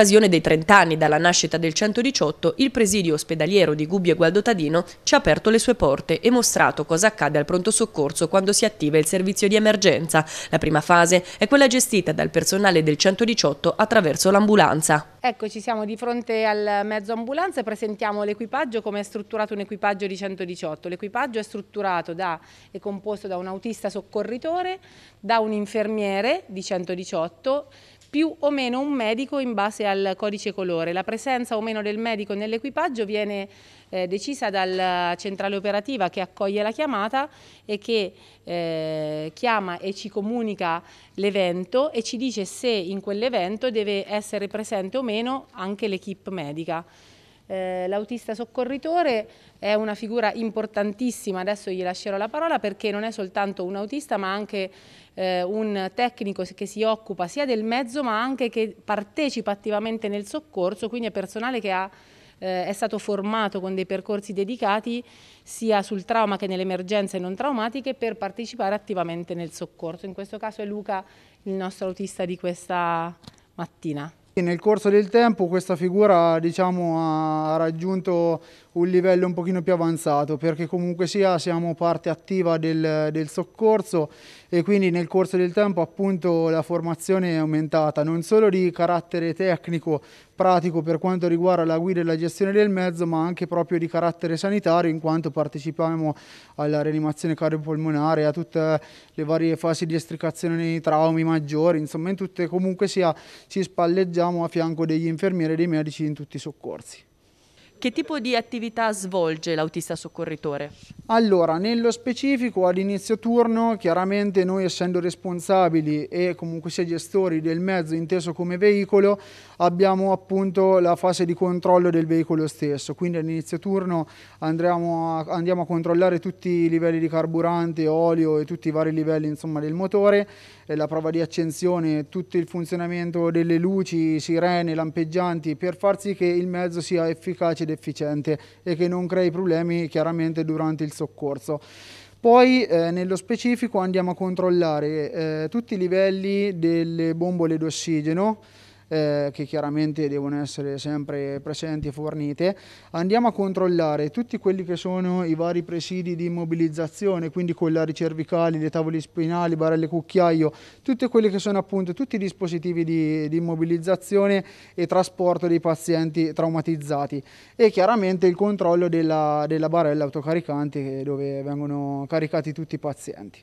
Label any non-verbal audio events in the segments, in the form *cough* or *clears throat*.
occasione dei 30 anni dalla nascita del 118, il presidio ospedaliero di Gubbio e Gualdotadino ci ha aperto le sue porte e mostrato cosa accade al pronto soccorso quando si attiva il servizio di emergenza. La prima fase è quella gestita dal personale del 118 attraverso l'ambulanza. Ecco, ci siamo di fronte al mezzo ambulanza e presentiamo l'equipaggio come è strutturato un equipaggio di 118. L'equipaggio è strutturato da, è composto da un autista soccorritore, da un infermiere di 118, più o meno un medico in base al codice colore. La presenza o meno del medico nell'equipaggio viene eh, decisa dalla centrale operativa che accoglie la chiamata e che eh, chiama e ci comunica l'evento e ci dice se in quell'evento deve essere presente o meno anche l'equipe medica. Eh, l'autista soccorritore è una figura importantissima, adesso gli lascerò la parola perché non è soltanto un autista ma anche eh, un tecnico che si occupa sia del mezzo ma anche che partecipa attivamente nel soccorso, quindi è personale che ha eh, è stato formato con dei percorsi dedicati sia sul trauma che nelle emergenze non traumatiche per partecipare attivamente nel soccorso. In questo caso è Luca il nostro autista di questa mattina. Nel corso del tempo questa figura diciamo, ha raggiunto un livello un pochino più avanzato perché comunque sia siamo parte attiva del, del, soccorso e quindi nel corso del tempo appunto la formazione è aumentata non solo di carattere tecnico pratico per quanto riguarda la guida e la gestione del mezzo ma anche proprio di carattere sanitario in quanto partecipiamo alla rianimazione cardiopolmonare a tutte le varie fasi di estricazione nei traumi maggiori insomma in tutte comunque sia ci spalleggiamo a fianco degli infermieri e dei medici in tutti i soccorsi. Che tipo di attività svolge l'autista soccorritore? Allora, nello specifico all'inizio turno, chiaramente noi essendo responsabili e comunque sia gestori del mezzo inteso come veicolo, abbiamo appunto la fase di controllo del veicolo stesso, quindi all'inizio turno andremo a, andiamo a controllare tutti i livelli di carburante, olio e tutti i vari livelli insomma, del motore, la prova di accensione, tutto il funzionamento delle luci, sirene, lampeggianti, per far sì che il mezzo sia efficace ed efficiente e che non crei problemi chiaramente durante il soccorso. Poi eh, nello specifico andiamo a controllare eh, tutti i livelli delle bombole d'ossigeno, eh, che chiaramente devono essere sempre presenti e fornite, andiamo a controllare tutti quelli che sono i vari presidi di immobilizzazione, quindi collari cervicali, le tavole spinali, barelle cucchiaio, tutti quelli che sono appunto tutti i dispositivi di, di immobilizzazione e trasporto dei pazienti traumatizzati e chiaramente il controllo della, della barella autocaricante eh, dove vengono caricati tutti i pazienti.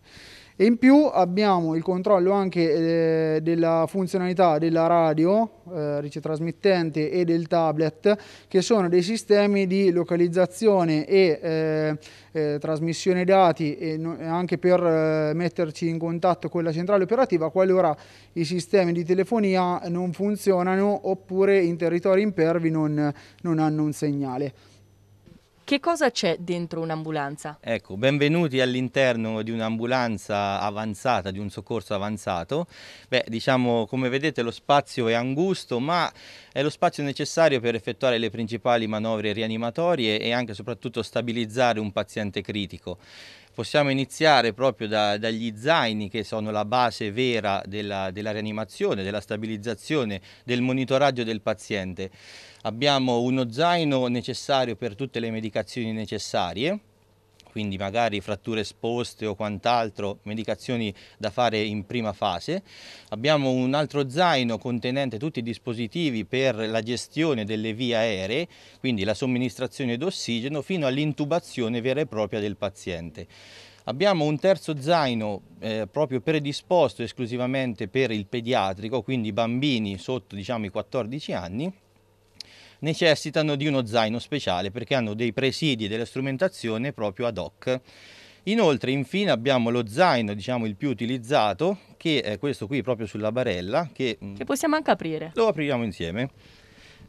E in più abbiamo il controllo anche eh, della funzionalità della radio eh, ricetrasmittente e del tablet, che sono dei sistemi di localizzazione e eh, eh trasmissione dati e no, anche per eh, metterci in contatto con la centrale operativa qualora i sistemi di telefonia non funzionano oppure in territori impervi non, non hanno un segnale. Che cosa c'è dentro un'ambulanza? Ecco, benvenuti all'interno di un'ambulanza avanzata, di un soccorso avanzato. Beh, diciamo, come vedete lo spazio è angusto, ma è lo spazio necessario per effettuare le principali manovre rianimatorie e anche soprattutto stabilizzare un paziente critico possiamo iniziare proprio da, dagli zaini che sono la base vera della, della rianimazione, della stabilizzazione, del monitoraggio del paziente. Abbiamo uno zaino necessario per tutte le medicazioni necessarie, quindi magari fratture esposte o quant'altro, medicazioni da fare in prima fase. Abbiamo un altro zaino contenente tutti i dispositivi per la gestione delle vie aeree, quindi la somministrazione d'ossigeno fino all'intubazione vera e propria del paziente. Abbiamo un terzo zaino eh, proprio predisposto esclusivamente per il pediatrico, quindi bambini sotto diciamo, i 14 anni necessitano di uno zaino speciale perché hanno dei presidi e della strumentazione proprio ad hoc. Inoltre infine abbiamo lo zaino, diciamo il più utilizzato, che è questo qui proprio sulla barella. Che, mm, che possiamo anche aprire. Lo apriamo insieme.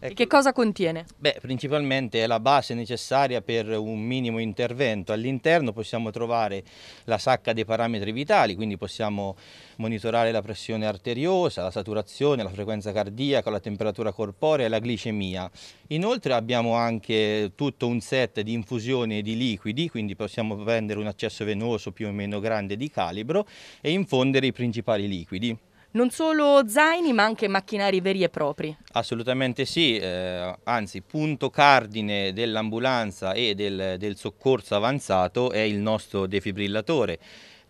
Ecco. che cosa contiene? Beh, principalmente è la base necessaria per un minimo intervento. All'interno possiamo trovare la sacca dei parametri vitali, quindi possiamo monitorare la pressione arteriosa, la saturazione, la frequenza cardiaca, la temperatura corporea e la glicemia. Inoltre abbiamo anche tutto un set di infusioni di liquidi, quindi possiamo prendere un accesso venoso più o meno grande di calibro e infondere i principali liquidi non solo zaini ma anche macchinari veri e propri. Assolutamente sì, eh, anzi punto cardine dell'ambulanza e del, del soccorso avanzato è il nostro defibrillatore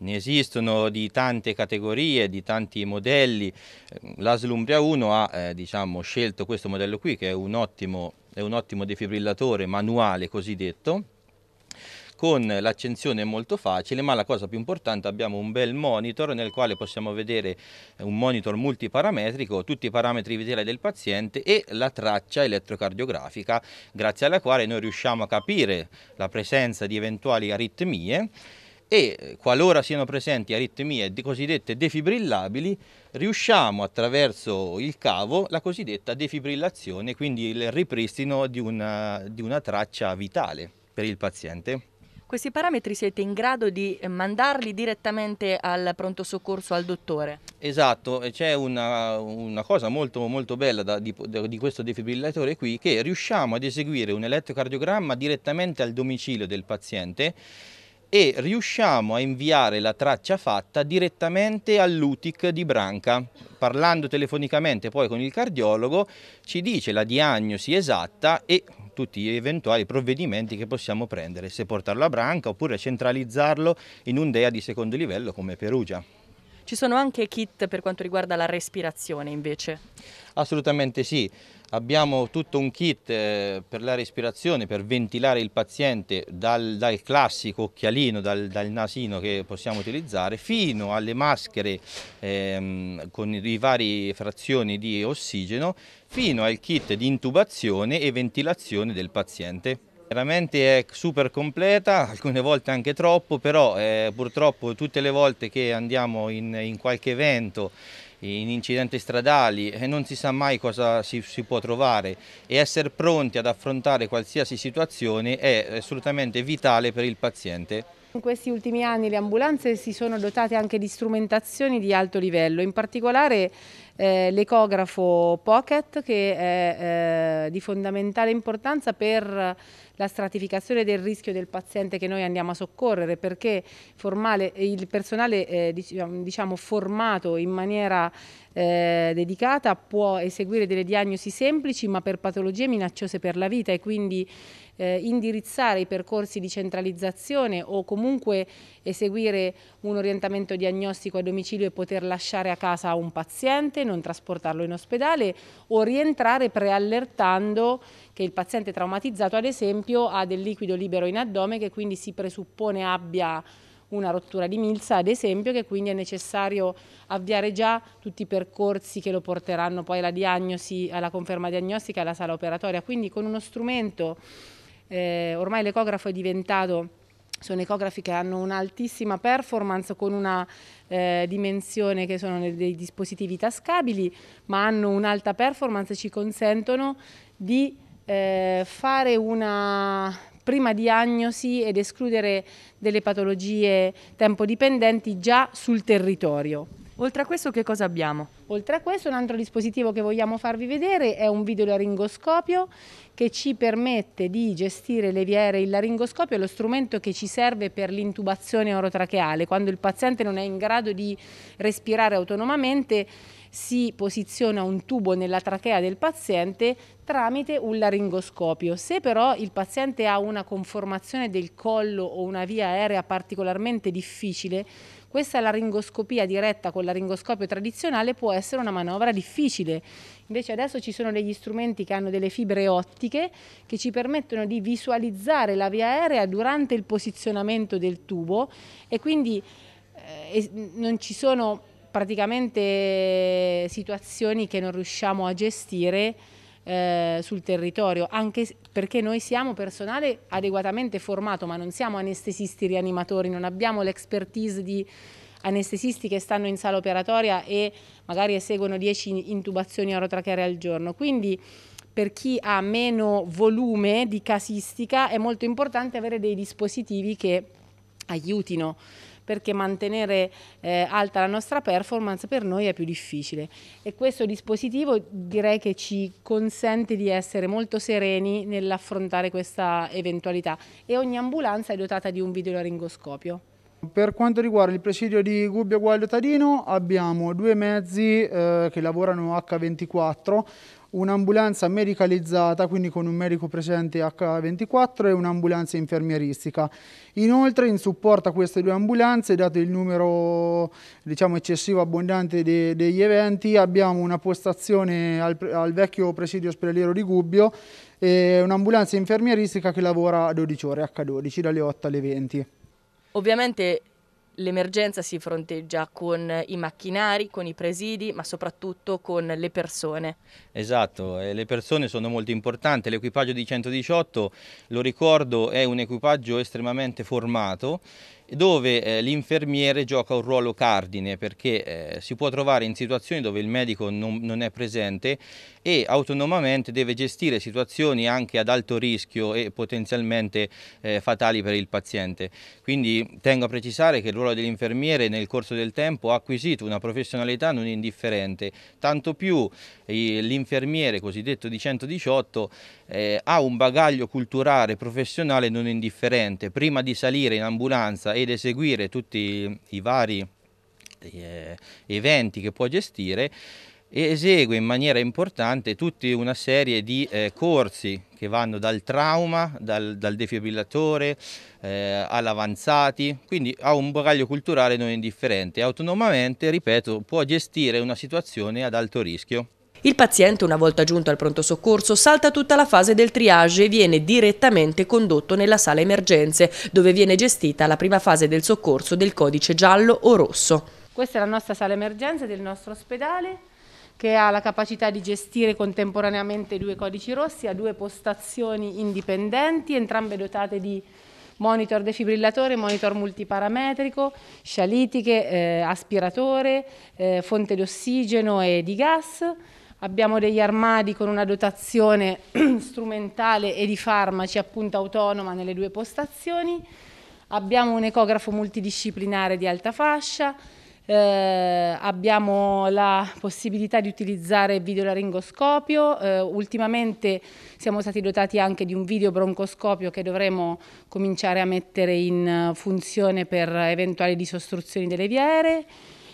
ne esistono di tante categorie, di tanti modelli. Eh, la Umbria 1 ha eh, diciamo, scelto questo modello qui che è un ottimo, è un ottimo defibrillatore manuale cosiddetto con l'accensione è molto facile ma la cosa più importante abbiamo un bel monitor nel quale possiamo vedere eh, un monitor multiparametrico tutti i parametri vitali del paziente e la traccia elettrocardiografica grazie alla quale noi riusciamo a capire la presenza di eventuali aritmie e eh, qualora siano presenti aritmie cosiddette defibrillabili riusciamo attraverso il cavo la cosiddetta defibrillazione quindi il ripristino di una, di una traccia vitale per il paziente. Questi parametri siete in grado di eh, mandarli direttamente al pronto soccorso, al dottore? Esatto, c'è una, una, cosa molto, molto bella da, di, di questo defibrillatore qui che riusciamo ad eseguire un elettrocardiogramma direttamente al domicilio del paziente e riusciamo a inviare la traccia fatta direttamente all'UTIC di Branca. Parlando telefonicamente poi con il cardiologo ci dice la diagnosi esatta e tutti gli eventuali provvedimenti che possiamo prendere, se portarlo a branca oppure centralizzarlo in un DEA di secondo livello come Perugia. Ci sono anche kit per quanto riguarda la respirazione invece? Assolutamente sì. Abbiamo tutto un kit eh, per la respirazione, per ventilare il paziente dal, dal classico occhialino, dal, dal, nasino che possiamo utilizzare, fino alle maschere ehm, con i vari frazioni di ossigeno, fino al kit di intubazione e ventilazione del paziente. Veramente è super completa, alcune volte anche troppo, però eh, purtroppo tutte le volte che andiamo in, in qualche evento in incidenti stradali e eh, non si sa mai cosa si, si, può trovare e essere pronti ad affrontare qualsiasi situazione è assolutamente vitale per il paziente. In questi ultimi anni le ambulanze si sono dotate anche di strumentazioni di alto livello, in particolare eh, l'ecografo pocket che è eh, di fondamentale importanza per la stratificazione del rischio del paziente che noi andiamo a soccorrere perché formale, il personale eh, diciamo, formato in maniera eh, dedicata può eseguire delle diagnosi semplici ma per patologie minacciose per la vita e quindi eh, indirizzare i percorsi di centralizzazione o comunque eseguire un orientamento diagnostico a domicilio e poter lasciare a casa un paziente, non trasportarlo in ospedale o rientrare preallertando che il paziente traumatizzato ad esempio ha del liquido libero in addome che quindi si presuppone abbia una rottura di milza ad esempio che quindi è necessario avviare già tutti i percorsi che lo porteranno poi alla diagnosi, alla conferma diagnostica e alla sala operatoria. Quindi con uno strumento, eh, ormai l'ecografo è diventato sono ecografi che hanno un'altissima performance con una eh, dimensione che sono dei dispositivi tascabili, ma hanno un'alta performance e ci consentono di eh, fare una prima diagnosi ed escludere delle patologie tempo dipendenti già sul territorio. Oltre a questo che cosa abbiamo? Oltre a questo un altro dispositivo che vogliamo farvi vedere è un video laringoscopio che ci permette di gestire le vie aeree. Il laringoscopio è lo strumento che ci serve per l'intubazione orotracheale. Quando il paziente non è in grado di respirare autonomamente si posiziona un tubo nella trachea del paziente tramite un laringoscopio. Se però il paziente ha una conformazione del collo o una via aerea particolarmente difficile, questa laringoscopia diretta con laringoscopio tradizionale può essere una manovra difficile. Invece adesso ci sono degli strumenti che hanno delle fibre ottiche che ci permettono di visualizzare la via aerea durante il posizionamento del tubo e quindi eh, non ci sono praticamente eh, situazioni che non riusciamo a gestire eh, sul territorio, anche perché noi siamo personale adeguatamente formato, ma non siamo anestesisti rianimatori, non abbiamo l'expertise di anestesisti che stanno in sala operatoria e magari eseguono 10 intubazioni orotracheare al giorno. Quindi per chi ha meno volume di casistica è molto importante avere dei dispositivi che aiutino perché mantenere eh, alta la nostra performance per noi è più difficile e questo dispositivo direi che ci consente di essere molto sereni nell'affrontare questa eventualità e ogni ambulanza è dotata di un videolaringoscopio. Per quanto riguarda il presidio di Gubbio Guaglio Tadino abbiamo due mezzi eh, che lavorano H24 un'ambulanza medicalizzata, quindi con un medico presente H24 e un'ambulanza infermieristica. Inoltre in supporto a queste due ambulanze, dato il numero diciamo, eccessivo abbondante de degli eventi, abbiamo una postazione al, al vecchio presidio ospedaliero di Gubbio e un'ambulanza infermieristica che lavora 12 ore H12 dalle 8 alle 20. Ovviamente l'emergenza si fronteggia con i macchinari, con i presidi, ma soprattutto con le persone. Esatto, le persone sono molto importanti, l'equipaggio di 118, lo ricordo, è un equipaggio estremamente formato dove eh, l'infermiere gioca un ruolo cardine perché eh, si può trovare in situazioni dove il medico non, non è presente e autonomamente deve gestire situazioni anche ad alto rischio e potenzialmente eh, fatali per il paziente. Quindi tengo a precisare che il ruolo dell'infermiere nel corso del tempo ha acquisito una professionalità non indifferente, tanto più eh, l'infermiere cosiddetto di 118 eh, ha un bagaglio culturale professionale non indifferente. Prima di salire in ambulanza ed eseguire tutti i vari eh, eventi che può gestire, esegue in maniera importante tutta una serie di eh, corsi che vanno dal trauma, dal, dal defibrillatore eh, all'avanzati, quindi ha un bagaglio culturale non indifferente. Autonomamente, ripeto, può gestire una situazione ad alto rischio. Il paziente, una volta giunto al pronto soccorso, salta tutta la fase del triage e viene direttamente condotto nella sala emergenze, dove viene gestita la prima fase del soccorso del codice giallo o rosso. Questa è la nostra sala emergenze del nostro ospedale che ha la capacità di gestire contemporaneamente due codici rossi, ha due postazioni indipendenti, entrambe dotate di monitor defibrillatore, monitor multiparametrico, scialitiche, eh, aspiratore, eh, fonte di ossigeno e di gas. Abbiamo degli armadi con una dotazione *clears throat* strumentale e di farmaci appunto autonoma nelle due postazioni. Abbiamo un ecografo multidisciplinare di alta fascia, eh, abbiamo la possibilità di utilizzare video laringoscopio, eh, ultimamente siamo stati dotati anche di un video broncoscopio che dovremo cominciare a mettere in eh, funzione per eventuali disostruzioni delle vie aeree,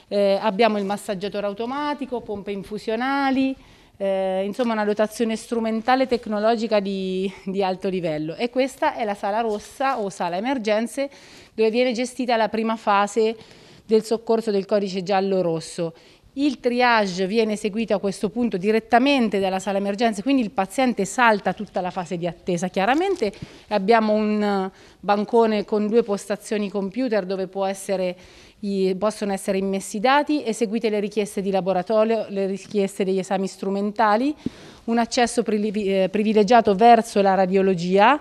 eh, abbiamo il massaggiatore automatico, pompe infusionali, eh, insomma una dotazione strumentale tecnologica di, di alto livello e questa è la sala rossa o sala emergenze dove viene gestita la prima fase del soccorso del codice giallo-rosso. Il triage viene eseguito a questo punto direttamente dalla sala emergenza, quindi il paziente salta tutta la fase di attesa. Chiaramente abbiamo un bancone con due postazioni computer dove essere, possono essere immessi i dati, eseguite le richieste di laboratorio, le richieste degli esami strumentali, un accesso eh, privilegiato verso la radiologia,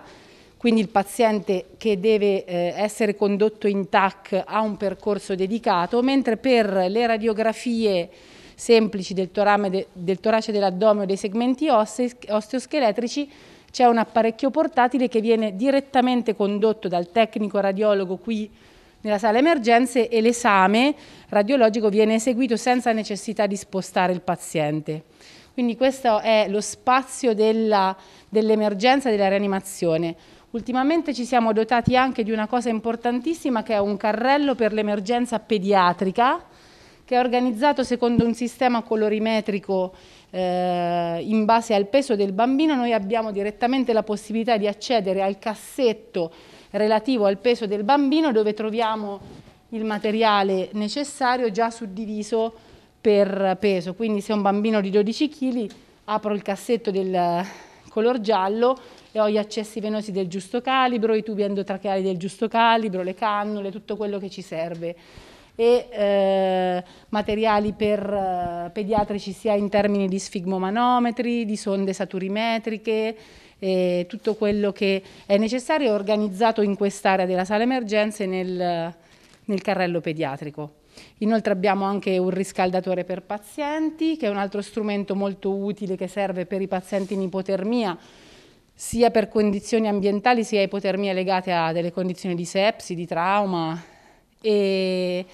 quindi il paziente che deve eh, essere condotto in TAC ha un percorso dedicato, mentre per le radiografie semplici del, torame, del torace dell'addome o dei segmenti osse, osteoscheletrici c'è un apparecchio portatile che viene direttamente condotto dal tecnico radiologo qui nella sala emergenze e l'esame radiologico viene eseguito senza necessità di spostare il paziente. Quindi questo è lo spazio dell'emergenza dell della rianimazione. Ultimamente ci siamo dotati anche di una cosa importantissima che è un carrello per l'emergenza pediatrica che è organizzato secondo un sistema colorimetrico eh, in base al peso del bambino. Noi abbiamo direttamente la possibilità di accedere al cassetto relativo al peso del bambino dove troviamo il materiale necessario già suddiviso per peso, quindi se ho un bambino di 12 kg apro il cassetto del eh, color giallo e ho gli accessi venosi del giusto calibro, i tubi endotracheali del giusto calibro, le cannule, tutto quello che ci serve e eh, materiali per eh, pediatrici sia in termini di sfigmomanometri, di sonde saturimetriche, eh, tutto quello che è necessario è organizzato in quest'area della sala emergenze nel, nel carrello pediatrico. Inoltre abbiamo anche un riscaldatore per pazienti, che è un altro strumento molto utile che serve per i pazienti in ipotermia, sia per condizioni ambientali sia ipotermia legate a delle condizioni di sepsi, di trauma e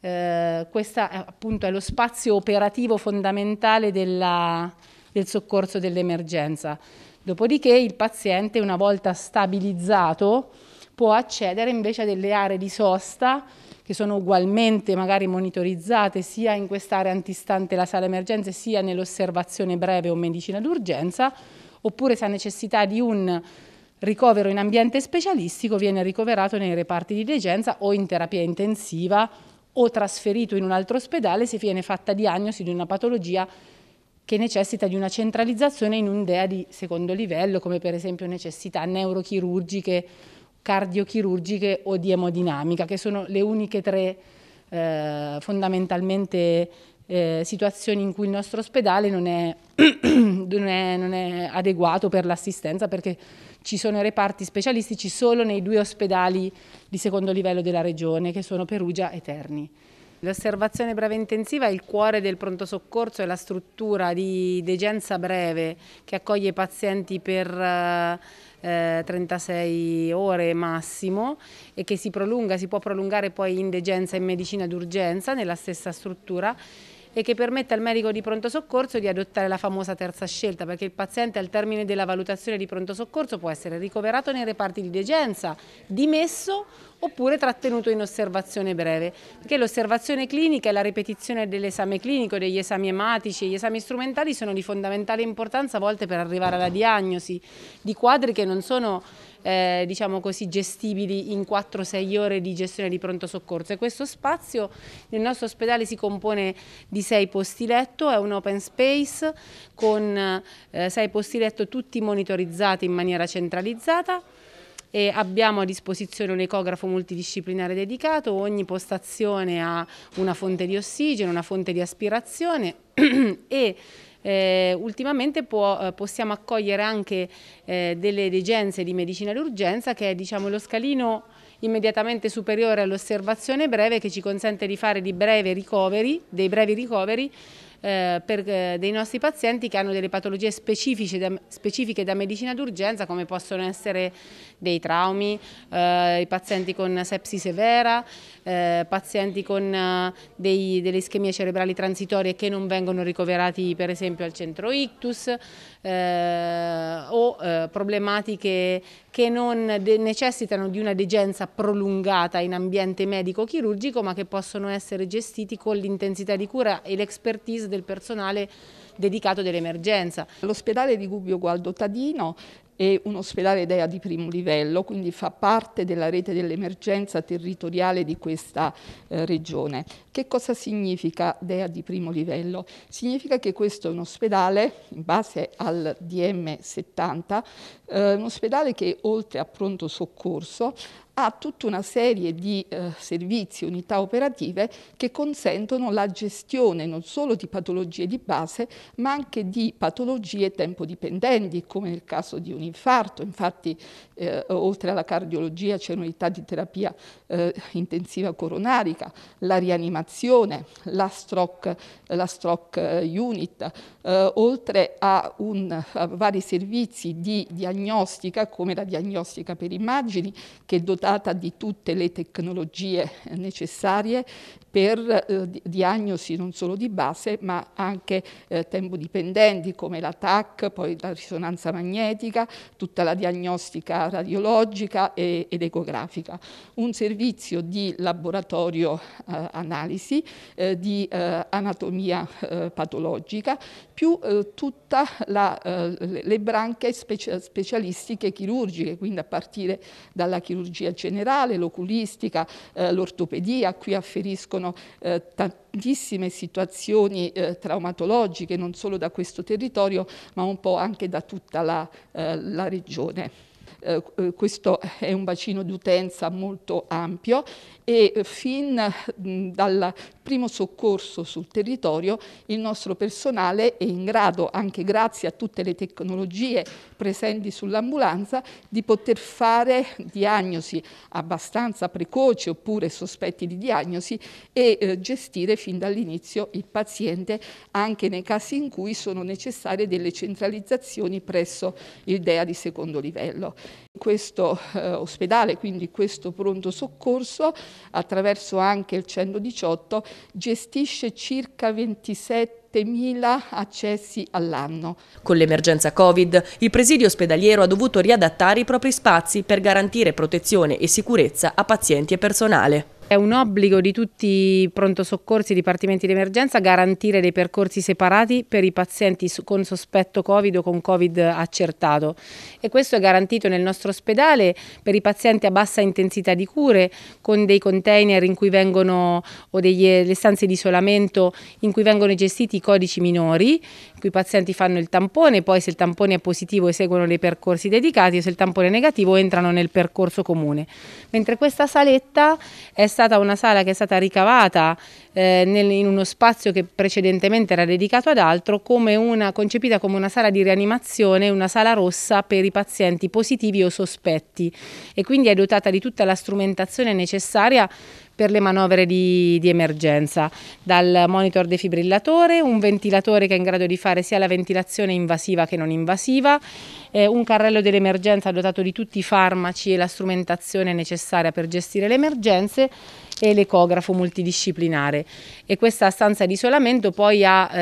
eh, questo appunto lo spazio operativo fondamentale della, del soccorso dell'emergenza. Dopodiché il paziente una volta stabilizzato può accedere invece a delle aree di sosta che sono ugualmente magari monitorizzate sia in quest'area antistante la sala emergenze sia nell'osservazione breve o medicina d'urgenza, oppure se ha necessità di un ricovero in ambiente specialistico viene ricoverato nei reparti di degenza o in terapia intensiva o trasferito in un altro ospedale se viene fatta diagnosi di una patologia che necessita di una centralizzazione in un DEA di secondo livello, come per esempio necessità neurochirurgiche cardiochirurgiche o di emodinamica, che sono le uniche tre eh, fondamentalmente eh, situazioni in cui il nostro ospedale non è, *clears throat* non è, non è adeguato per l'assistenza perché ci sono reparti specialistici solo nei due ospedali di secondo livello della regione che sono Perugia e Terni. L'osservazione breve intensiva è il cuore del pronto soccorso, è la struttura di degenza breve che accoglie i pazienti per eh, 36 eh, ore massimo e che si prolunga, si può prolungare poi in degenza e in medicina d'urgenza nella stessa struttura e che permette al medico di pronto soccorso di adottare la famosa terza scelta, perché il paziente al termine della valutazione di pronto soccorso può essere ricoverato nei reparti di degenza, dimesso oppure trattenuto in osservazione breve, perché l'osservazione clinica e la ripetizione dell'esame clinico, degli esami ematici e gli esami strumentali sono di fondamentale importanza a volte per arrivare alla diagnosi di quadri che non sono eh, diciamo così, gestibili in 4-6 ore di gestione di pronto soccorso. E questo spazio nel nostro ospedale si compone di 6 posti letto, è un open space con 6 eh, posti letto tutti monitorizzati in maniera centralizzata e abbiamo a disposizione un ecografo multidisciplinare dedicato, ogni postazione ha una fonte di ossigeno, una fonte di aspirazione *clears throat* e eh, ultimamente può, eh, possiamo accogliere anche eh, delle degenze di medicina d'urgenza che è diciamo, lo scalino immediatamente superiore all'osservazione breve che ci consente di fare di breve ricoveri, dei brevi ricoveri eh, per eh, dei nostri pazienti che hanno delle patologie specifiche da, specifiche da medicina d'urgenza come possono essere dei traumi, eh, i pazienti con sepsi severa, eh, pazienti con eh, dei, delle ischemie cerebrali transitorie che non vengono ricoverati per esempio al centro ictus, eh, o eh, problematiche che non necessitano di una degenza prolungata in ambiente medico-chirurgico ma che possono essere gestiti con l'intensità di cura e l'expertise del personale dedicato dell'emergenza. L'ospedale di Gubbio Gualdo Tadino è un ospedale DEA di primo livello, quindi fa parte della rete dell'emergenza territoriale di questa eh, regione. Che cosa significa DEA di primo livello? Significa che questo è un ospedale, in base al DM70, eh, un ospedale che oltre a pronto soccorso ha tutta una serie di eh, servizi, unità operative che consentono la gestione non solo di patologie di base, ma anche di patologie tempo dipendenti, come nel caso di un infarto. Infatti, eh, oltre alla cardiologia c'è un'unità di terapia eh, intensiva coronarica, la rianimazione, la stroke, la stroke eh, unit, eh, oltre a, un, a vari servizi di diagnostica, come la diagnostica per immagini, che è dotata dotata di tutte le tecnologie necessarie per eh, diagnosi non solo di base ma anche eh, dipendenti come la TAC, poi la risonanza magnetica, tutta la diagnostica radiologica e, ed ecografica. Un servizio di laboratorio eh, analisi, eh, di eh, anatomia eh, patologica, più tutte le branche speci- specialistiche chirurgiche, quindi a partire dalla chirurgia psichiatria generale, l'oculistica, eh, l'ortopedia, a cui afferiscono eh, tantissime situazioni eh, traumatologiche, non solo da questo territorio, ma un po' anche da tutta la, eh, la regione. Uh, questo è un bacino di utenza molto ampio e fin mh, dal primo soccorso sul territorio, il nostro personale è in grado, anche grazie a tutte le tecnologie presenti sull'ambulanza, di poter fare diagnosi abbastanza precoci oppure sospetti di diagnosi e eh, gestire fin dall'inizio il paziente anche nei casi in cui sono necessarie delle centralizzazioni presso il DEA di secondo livello questo eh, ospedale, quindi questo pronto soccorso, attraverso anche il 118, gestisce circa 27 7.000 accessi all'anno. Con l'emergenza Covid, il presidio ospedaliero ha dovuto riadattare i propri spazi per garantire protezione e sicurezza a pazienti e personale. È un obbligo di tutti i pronto soccorsi, i dipartimenti di emergenza garantire dei percorsi separati per i pazienti con sospetto Covid o con Covid accertato e questo è garantito nel nostro ospedale per i pazienti a bassa intensità di cure con dei container in cui vengono o delle eh, stanze di isolamento in cui vengono gestiti i codici minori cui i pazienti fanno il tampone, poi se il tampone è positivo eseguono dei percorsi dedicati, e se il tampone è negativo entrano nel percorso comune. Mentre questa saletta è stata una sala che è stata ricavata eh, nel, in uno spazio che precedentemente era dedicato ad altro, come una, concepita come una sala di rianimazione, una sala rossa per i pazienti positivi o sospetti e quindi è dotata di tutta la strumentazione necessaria per le manovre di, di emergenza, dal monitor defibrillatore, un ventilatore che è in grado di fare sia la ventilazione invasiva che non invasiva, eh, un carrello dell'emergenza dotato di tutti i farmaci e la strumentazione necessaria per gestire le emergenze e l'ecografo multidisciplinare e questa stanza di isolamento poi ha,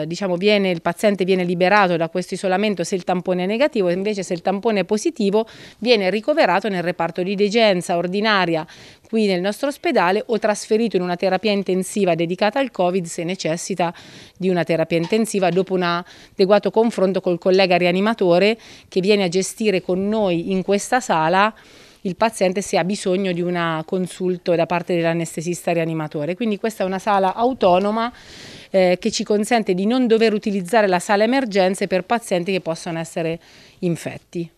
eh, diciamo viene, il paziente viene liberato da questo isolamento se il tampone è negativo invece se il tampone è positivo viene ricoverato nel reparto di degenza ordinaria qui nel nostro ospedale o trasferito in una terapia intensiva dedicata al Covid se necessita di una terapia intensiva dopo un adeguato confronto col collega rianimatore che viene a gestire con noi in questa sala il paziente se ha bisogno di un consulto da parte dell'anestesista rianimatore. Quindi questa è una sala autonoma eh, che ci consente di non dover utilizzare la sala emergenze per pazienti che possono essere infetti.